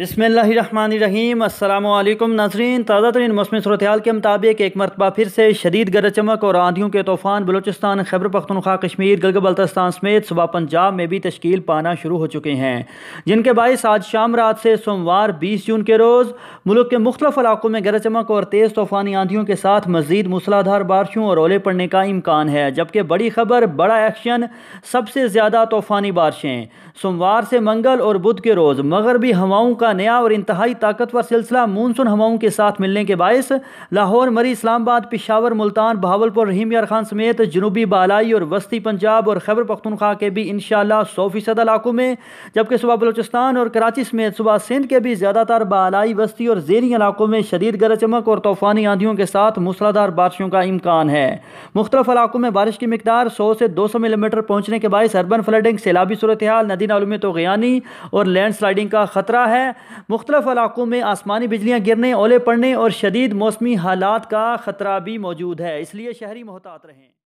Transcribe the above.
बसमीम अल्लाम नाजरीन ताज़ा तरीन मौसम सूरत के मुताबिक एक मरतबा फिर से शदीद गरज चमक और आंधियों के तूफ़ान बलोचिस्तान खैबर पख्तनख्वा कश्मीर गलग बल्तस्तान समेत सुबह पंजाब में भी तश्कील पाना शुरू हो चुके हैं जिनके बायस आज शाम रात से सोमवार बीस जून के रोज़ मुल्क के मुख्तफ इलाकों में गरज चमक और तेज़ तूफ़ानी आंधियों के साथ मजीद मूसलाधार बारिशों और ओले पड़ने का इम्कान है जबकि बड़ी खबर बड़ा एक्शन सबसे ज़्यादा तूफ़ानी बारिशें सोमवार से मंगल और बुध के रोज़ मगरबी हवाओं का का नया और इंतहाई ताकतवर सिलसिला मानसून हवाओं के साथ मिलने के बायस लाहौर मरी इस्लामाबाद पिशावर मुल्तान बहावलपुर रहीम यार खान समेत जनूबी बालाई और वस्ती पंजाब और खैबर पख्तनख्वा के भी इन सौ फीसद इलाकों में जबकि सुबह बलोचिस्तान और कराची समेत सुबह सिंध के भी ज़्यादातर बालाई वस्ती और जेरी इलाकों में शदीद गरज चमक और तूफ़ानी आंधियों के साथ मूसलाधार बारिशों का इम्कान है मुख्तफ इलाकों में बारिश की मकदार सौ से दो सौ मिलीमीटर पहुँचने के बायस अर्बन फ्लडिंग सैलाबी सूरत हाल नदी नालों में तो गयानी और लैंड स्लाइडिंग का खतरा है मुख्तलफ इलाक़ों में आसमानी बिजलियाँ गिरने ओले पड़ने और शदीद मौसमी हालात का ख़तरा भी मौजूद है इसलिए शहरी मोहतात रहें